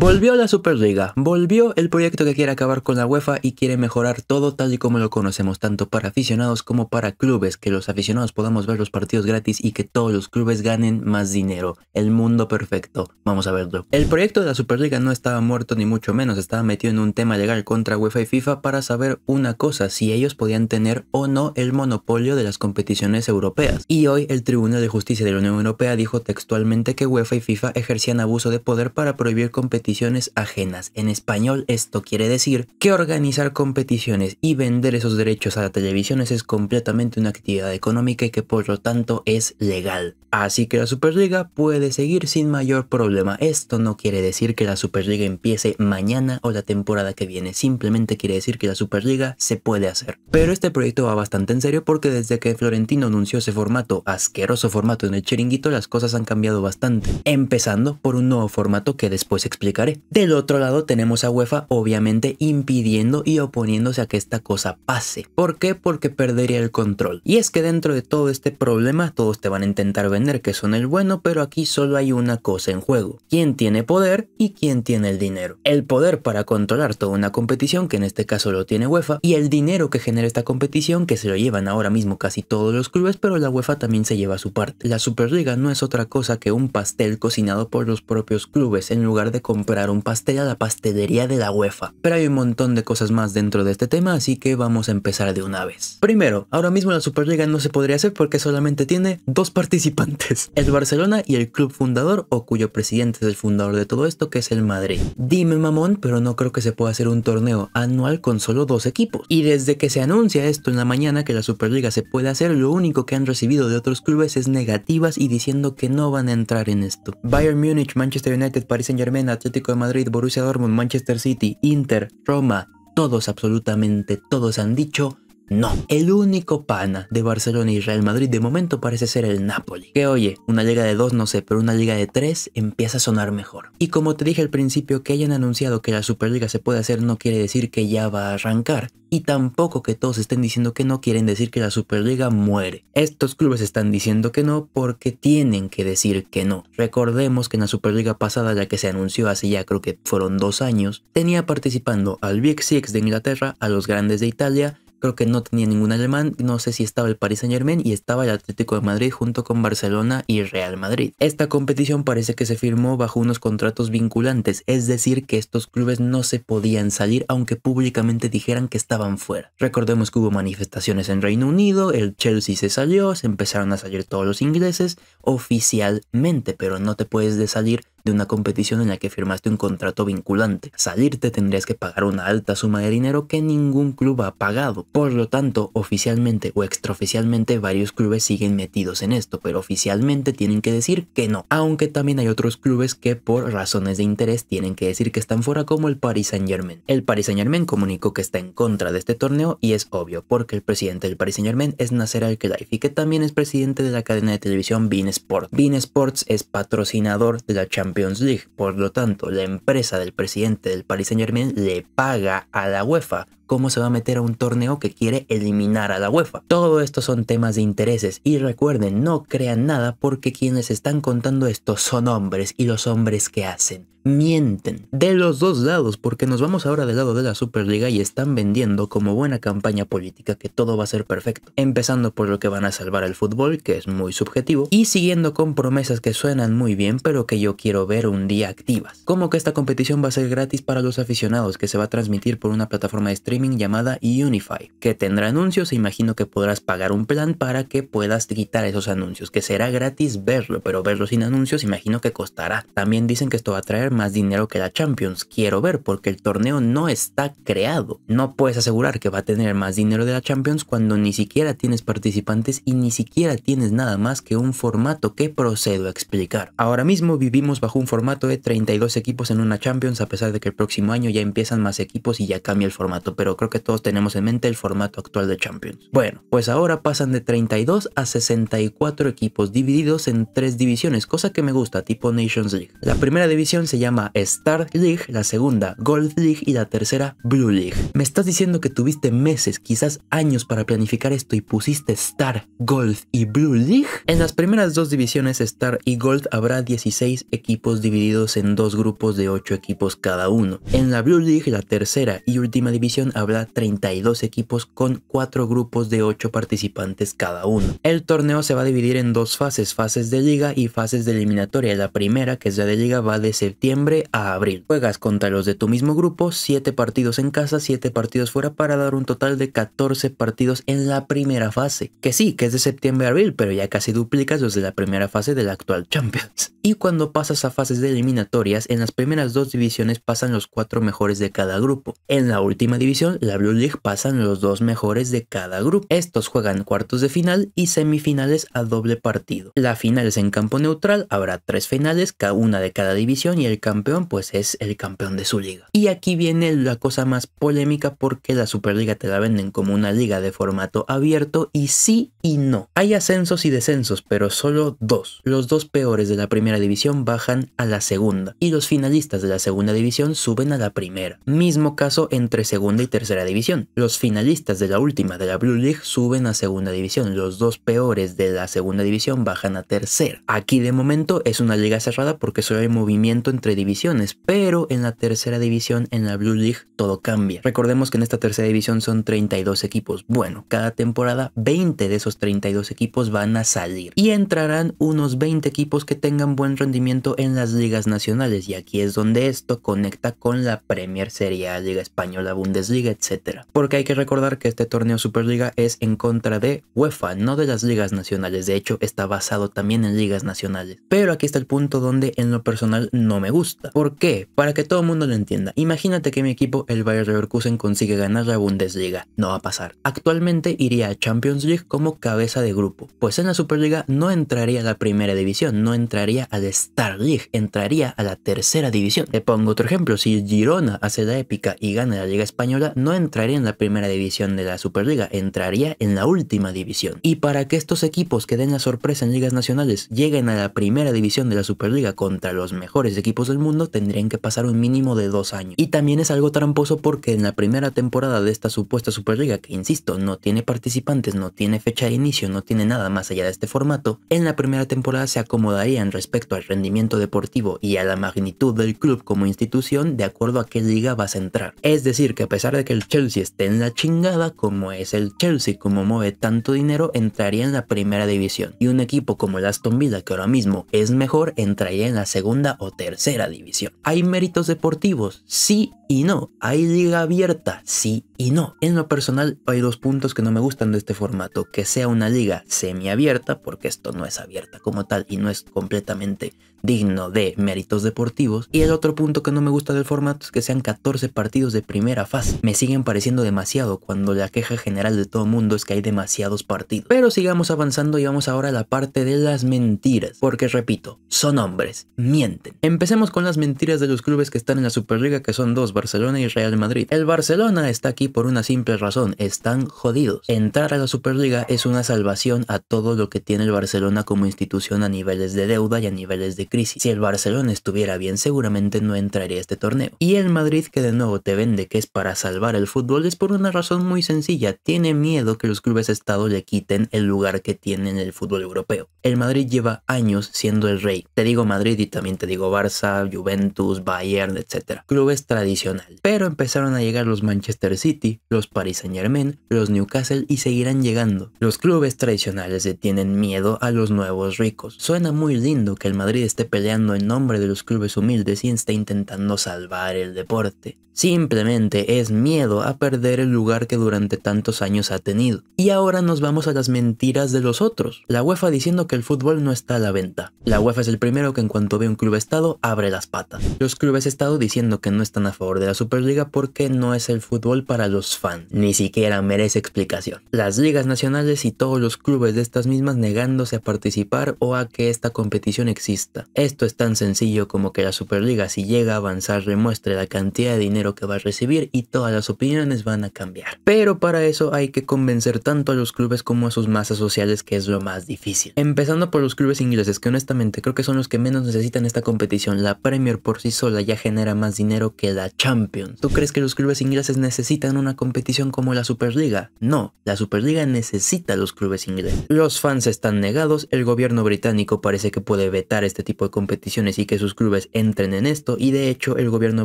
Volvió la Superliga, volvió el proyecto que quiere acabar con la UEFA y quiere mejorar todo tal y como lo conocemos, tanto para aficionados como para clubes, que los aficionados podamos ver los partidos gratis y que todos los clubes ganen más dinero. El mundo perfecto, vamos a verlo. El proyecto de la Superliga no estaba muerto ni mucho menos, estaba metido en un tema legal contra UEFA y FIFA para saber una cosa, si ellos podían tener o no el monopolio de las competiciones europeas. Y hoy el Tribunal de Justicia de la Unión Europea dijo textualmente que UEFA y FIFA ejercían abuso de poder para prohibir competiciones ajenas. En español esto quiere decir que organizar competiciones y vender esos derechos a las televisiones es completamente una actividad económica y que por lo tanto es legal. Así que la Superliga puede seguir sin mayor problema. Esto no quiere decir que la Superliga empiece mañana o la temporada que viene, simplemente quiere decir que la Superliga se puede hacer. Pero este proyecto va bastante en serio porque desde que Florentino anunció ese formato, asqueroso formato en el chiringuito, las cosas han cambiado bastante. Empezando por un nuevo formato que después explicaré del otro lado tenemos a UEFA obviamente impidiendo y oponiéndose a que esta cosa pase. ¿Por qué? Porque perdería el control. Y es que dentro de todo este problema todos te van a intentar vender que son el bueno, pero aquí solo hay una cosa en juego. ¿Quién tiene poder y quién tiene el dinero? El poder para controlar toda una competición, que en este caso lo tiene UEFA, y el dinero que genera esta competición, que se lo llevan ahora mismo casi todos los clubes, pero la UEFA también se lleva su parte. La Superliga no es otra cosa que un pastel cocinado por los propios clubes en lugar de comer comprar un pastel a la pastelería de la UEFA. Pero hay un montón de cosas más dentro de este tema, así que vamos a empezar de una vez. Primero, ahora mismo la Superliga no se podría hacer porque solamente tiene dos participantes, el Barcelona y el club fundador o cuyo presidente es el fundador de todo esto, que es el Madrid. Dime mamón, pero no creo que se pueda hacer un torneo anual con solo dos equipos. Y desde que se anuncia esto en la mañana que la Superliga se puede hacer, lo único que han recibido de otros clubes es negativas y diciendo que no van a entrar en esto. Bayern Munich, Manchester United, Paris Saint Germain, de Madrid, Borussia Dortmund, Manchester City, Inter, Roma, todos absolutamente todos han dicho no, el único pana de Barcelona y Real Madrid de momento parece ser el Napoli. Que oye, una liga de dos no sé, pero una liga de tres empieza a sonar mejor. Y como te dije al principio, que hayan anunciado que la Superliga se puede hacer no quiere decir que ya va a arrancar. Y tampoco que todos estén diciendo que no quieren decir que la Superliga muere. Estos clubes están diciendo que no porque tienen que decir que no. Recordemos que en la Superliga pasada, ya que se anunció hace ya creo que fueron dos años, tenía participando al Big Six de Inglaterra, a los grandes de Italia creo que no tenía ningún alemán, no sé si estaba el Paris Saint Germain y estaba el Atlético de Madrid junto con Barcelona y Real Madrid. Esta competición parece que se firmó bajo unos contratos vinculantes, es decir, que estos clubes no se podían salir aunque públicamente dijeran que estaban fuera. Recordemos que hubo manifestaciones en Reino Unido, el Chelsea se salió, se empezaron a salir todos los ingleses oficialmente, pero no te puedes de salir de una competición en la que firmaste un contrato vinculante. Salirte tendrías que pagar una alta suma de dinero que ningún club ha pagado. Por lo tanto, oficialmente o extraoficialmente varios clubes siguen metidos en esto, pero oficialmente tienen que decir que no. Aunque también hay otros clubes que por razones de interés tienen que decir que están fuera como el Paris Saint Germain. El Paris Saint Germain comunicó que está en contra de este torneo y es obvio porque el presidente del Paris Saint Germain es Nasser Al-Khelaifi que también es presidente de la cadena de televisión Bean Sports Bean Sports es patrocinador de la Champions League. Por lo tanto, la empresa del presidente del Paris Saint Germain le paga a la UEFA. ¿Cómo se va a meter a un torneo que quiere eliminar a la UEFA? Todo esto son temas de intereses y recuerden, no crean nada porque quienes están contando esto son hombres y los hombres que hacen mienten de los dos lados, porque nos vamos ahora del lado de la Superliga y están vendiendo como buena campaña política que todo va a ser perfecto, empezando por lo que van a salvar el fútbol, que es muy subjetivo, y siguiendo con promesas que suenan muy bien, pero que yo quiero ver un día activas, como que esta competición va a ser gratis para los aficionados, que se va a transmitir por una plataforma de streaming llamada Unify, que tendrá anuncios e imagino que podrás pagar un plan para que puedas quitar esos anuncios, que será gratis verlo, pero verlo sin anuncios imagino que costará. También dicen que esto va a traer más dinero que la Champions. Quiero ver porque el torneo no está creado. No puedes asegurar que va a tener más dinero de la Champions cuando ni siquiera tienes participantes y ni siquiera tienes nada más que un formato que procedo a explicar. Ahora mismo vivimos bajo un formato de 32 equipos en una Champions a pesar de que el próximo año ya empiezan más equipos y ya cambia el formato, pero creo que todos tenemos en mente el formato actual de Champions. Bueno, pues ahora pasan de 32 a 64 equipos divididos en tres divisiones, cosa que me gusta, tipo Nations League. La primera división se llama llama Star League, la segunda Gold League y la tercera Blue League. Me estás diciendo que tuviste meses, quizás años para planificar esto y pusiste Star, Gold y Blue League. En las primeras dos divisiones Star y Gold habrá 16 equipos divididos en dos grupos de 8 equipos cada uno. En la Blue League, la tercera y última división, habrá 32 equipos con 4 grupos de 8 participantes cada uno. El torneo se va a dividir en dos fases, fases de liga y fases de eliminatoria. La primera, que es la de liga, va de septiembre a abril. Juegas contra los de tu mismo grupo, 7 partidos en casa, 7 partidos fuera para dar un total de 14 partidos en la primera fase. Que sí, que es de septiembre a abril, pero ya casi duplicas los de la primera fase de la actual Champions. Y cuando pasas a fases de eliminatorias, en las primeras dos divisiones pasan los 4 mejores de cada grupo. En la última división, la Blue League, pasan los 2 mejores de cada grupo. Estos juegan cuartos de final y semifinales a doble partido. La final es en campo neutral, habrá 3 finales, cada una de cada división y el campeón pues es el campeón de su liga. Y aquí viene la cosa más polémica porque la Superliga te la venden como una liga de formato abierto y sí y no. Hay ascensos y descensos, pero solo dos. Los dos peores de la primera división bajan a la segunda y los finalistas de la segunda división suben a la primera. Mismo caso entre segunda y tercera división. Los finalistas de la última de la Blue League suben a segunda división. Los dos peores de la segunda división bajan a tercera. Aquí de momento es una liga cerrada porque solo hay movimiento entre divisiones, pero en la tercera división, en la Blue League, todo cambia. Recordemos que en esta tercera división son 32 equipos. Bueno, cada temporada 20 de esos 32 equipos van a salir y entrarán unos 20 equipos que tengan buen rendimiento en las ligas nacionales y aquí es donde esto conecta con la Premier Serie A, Liga Española, Bundesliga, etcétera, Porque hay que recordar que este torneo Superliga es en contra de UEFA, no de las ligas nacionales. De hecho, está basado también en ligas nacionales. Pero aquí está el punto donde en lo personal no me gusta ¿Por qué? Para que todo el mundo lo entienda. Imagínate que mi equipo, el Bayer Leverkusen, consigue ganar la Bundesliga. No va a pasar. Actualmente iría a Champions League como cabeza de grupo, pues en la Superliga no entraría a la primera división, no entraría a la Star League, entraría a la tercera división. Te pongo otro ejemplo, si Girona hace la épica y gana la Liga Española, no entraría en la primera división de la Superliga, entraría en la última división. Y para que estos equipos que den la sorpresa en ligas nacionales lleguen a la primera división de la Superliga contra los mejores equipos del mundo tendrían que pasar un mínimo de dos años. Y también es algo tramposo porque en la primera temporada de esta supuesta Superliga, que insisto, no tiene participantes, no tiene fecha de inicio, no tiene nada más allá de este formato, en la primera temporada se acomodarían respecto al rendimiento deportivo y a la magnitud del club como institución de acuerdo a qué liga vas a entrar. Es decir, que a pesar de que el Chelsea esté en la chingada, como es el Chelsea, como mueve tanto dinero, entraría en la primera división. Y un equipo como el Aston Villa, que ahora mismo es mejor, entraría en la segunda o tercera división. Hay méritos deportivos, sí y no. Hay liga abierta, sí y no. En lo personal hay dos puntos que no me gustan de este formato. Que sea una liga semiabierta, porque esto no es abierta como tal y no es completamente digno de méritos deportivos. Y el otro punto que no me gusta del formato es que sean 14 partidos de primera fase. Me siguen pareciendo demasiado cuando la queja general de todo mundo es que hay demasiados partidos. Pero sigamos avanzando y vamos ahora a la parte de las mentiras. Porque repito, son hombres, mienten. Empecemos con las mentiras de los clubes que están en la Superliga, que son dos, Barcelona y Real Madrid. El Barcelona está aquí por una simple razón, están jodidos. Entrar a la Superliga es una salvación a todo lo que tiene el Barcelona como institución a niveles de deuda y a niveles de crisis. Si el Barcelona estuviera bien, seguramente no entraría a este torneo. Y el Madrid, que de nuevo te vende que es para salvar el fútbol, es por una razón muy sencilla. Tiene miedo que los clubes Estado le quiten el lugar que tienen en el fútbol europeo. El Madrid lleva años siendo el rey. Te digo Madrid y también te digo Barça, Juventus, Bayern, etc. Clubes tradicionales. Pero empezaron a llegar los Manchester City, los Paris Saint Germain, los Newcastle y seguirán llegando. Los clubes tradicionales se tienen miedo a los nuevos ricos. Suena muy lindo que el Madrid esté peleando en nombre de los clubes humildes y esté intentando salvar el deporte. Simplemente es miedo a perder el lugar que durante tantos años ha tenido. Y ahora nos vamos a las mentiras de los otros. La UEFA diciendo que el fútbol no está a la venta. La UEFA es el primero que en cuanto ve un club estado abre las patas. Los clubes estado diciendo que no están a favor de la Superliga porque no es el fútbol para los fans. Ni siquiera merece explicación. Las ligas nacionales y todos los clubes de estas mismas negándose a participar o a que esta competición exista. Esto es tan sencillo como que la Superliga si llega a avanzar demuestre la cantidad de dinero que va a recibir y todas las opiniones van a cambiar. Pero para eso hay que convencer tanto a los clubes como a sus masas sociales que es lo más difícil. Empezando por los clubes ingleses que honestamente creo que son los que menos necesitan esta competición. La Premier por sí sola ya genera más dinero que la Champions. ¿Tú crees que los clubes ingleses necesitan una competición como la Superliga? No, la Superliga necesita a los clubes ingleses. Los fans están negados, el gobierno británico parece que puede vetar este tipo de competiciones y que sus clubes entren en esto. Y de hecho, el gobierno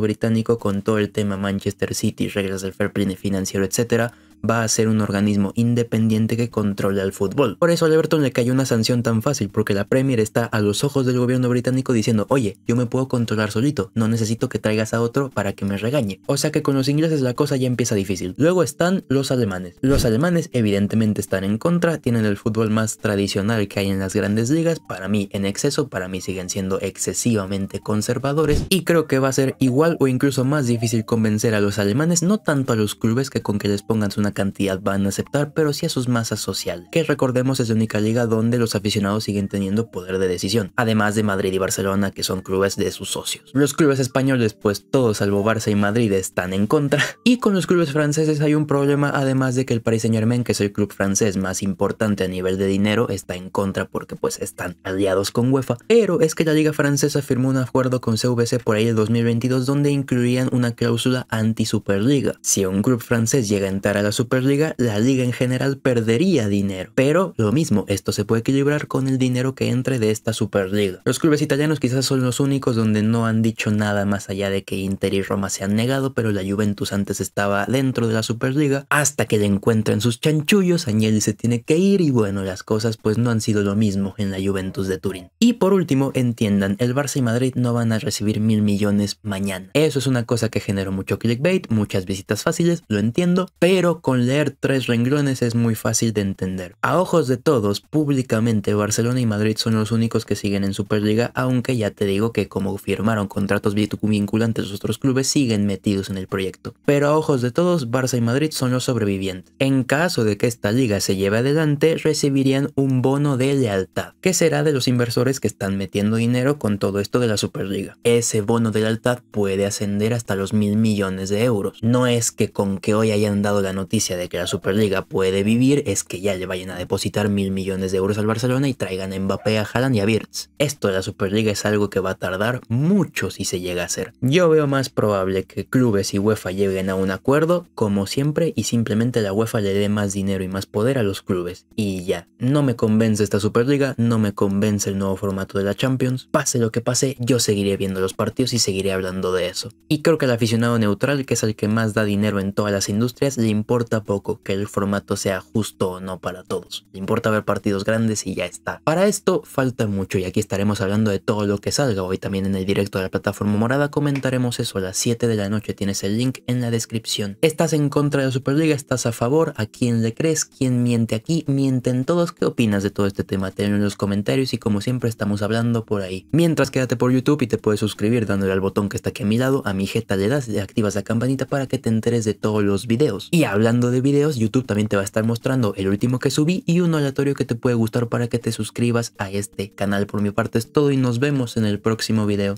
británico con todo el tema Manchester City, reglas del fair play financiero, etcétera, va a ser un organismo independiente que controle al fútbol. Por eso a Everton le cayó una sanción tan fácil, porque la Premier está a los ojos del gobierno británico diciendo, oye, yo me puedo controlar solito, no necesito que traigas a otro para que me regañe. O sea que con los ingleses la cosa ya empieza difícil. Luego están los alemanes. Los alemanes evidentemente están en contra, tienen el fútbol más tradicional que hay en las grandes ligas, para mí en exceso, para mí siguen siendo excesivamente conservadores y creo que va a ser igual o incluso más difícil convencer a los alemanes, no tanto a los clubes que con que les pongan una cantidad van a aceptar, pero sí a sus masas sociales, que recordemos es la única liga donde los aficionados siguen teniendo poder de decisión, además de Madrid y Barcelona, que son clubes de sus socios. Los clubes españoles, pues todos salvo Barça y Madrid están en contra, y con los clubes franceses hay un problema, además de que el Paris Saint Germain, que es el club francés más importante a nivel de dinero, está en contra porque pues están aliados con UEFA, pero es que la liga francesa firmó un acuerdo con CVC por ahí el 2022 donde incluían una cláusula anti-Superliga. Si un club francés llega a entrar a la Superliga, Superliga, la liga en general perdería dinero. Pero lo mismo, esto se puede equilibrar con el dinero que entre de esta Superliga. Los clubes italianos quizás son los únicos donde no han dicho nada más allá de que Inter y Roma se han negado, pero la Juventus antes estaba dentro de la Superliga hasta que le encuentren sus chanchullos, Agnelli se tiene que ir y bueno, las cosas pues no han sido lo mismo en la Juventus de Turín. Y por último, entiendan, el Barça y Madrid no van a recibir mil millones mañana. Eso es una cosa que generó mucho clickbait, muchas visitas fáciles, lo entiendo, pero con leer tres renglones es muy fácil de entender. A ojos de todos, públicamente Barcelona y Madrid son los únicos que siguen en Superliga, aunque ya te digo que como firmaron contratos vinculantes los otros clubes, siguen metidos en el proyecto. Pero a ojos de todos, Barça y Madrid son los sobrevivientes. En caso de que esta liga se lleve adelante, recibirían un bono de lealtad, que será de los inversores que están metiendo dinero con todo esto de la Superliga. Ese bono de lealtad puede ascender hasta los mil millones de euros. No es que con que hoy hayan dado la noticia noticia de que la Superliga puede vivir es que ya le vayan a depositar mil millones de euros al Barcelona y traigan a Mbappé, a Haaland y a Birds. Esto de la Superliga es algo que va a tardar mucho si se llega a hacer. Yo veo más probable que clubes y UEFA lleguen a un acuerdo, como siempre, y simplemente la UEFA le dé más dinero y más poder a los clubes. Y ya, no me convence esta Superliga, no me convence el nuevo formato de la Champions. Pase lo que pase, yo seguiré viendo los partidos y seguiré hablando de eso. Y creo que el aficionado neutral, que es el que más da dinero en todas las industrias, le importa tampoco que el formato sea justo o no para todos. Le importa ver partidos grandes y ya está. Para esto falta mucho y aquí estaremos hablando de todo lo que salga. Hoy también en el directo de la plataforma morada comentaremos eso. A las 7 de la noche tienes el link en la descripción. ¿Estás en contra de la Superliga? ¿Estás a favor? ¿A quién le crees? ¿Quién miente aquí? ¿Mienten todos? ¿Qué opinas de todo este tema? Tenlo en los comentarios y como siempre estamos hablando por ahí. Mientras quédate por YouTube y te puedes suscribir dándole al botón que está aquí a mi lado. A mi jeta le das y activas la campanita para que te enteres de todos los videos. Y hablando de videos, YouTube también te va a estar mostrando el último que subí y un aleatorio que te puede gustar para que te suscribas a este canal. Por mi parte es todo y nos vemos en el próximo video.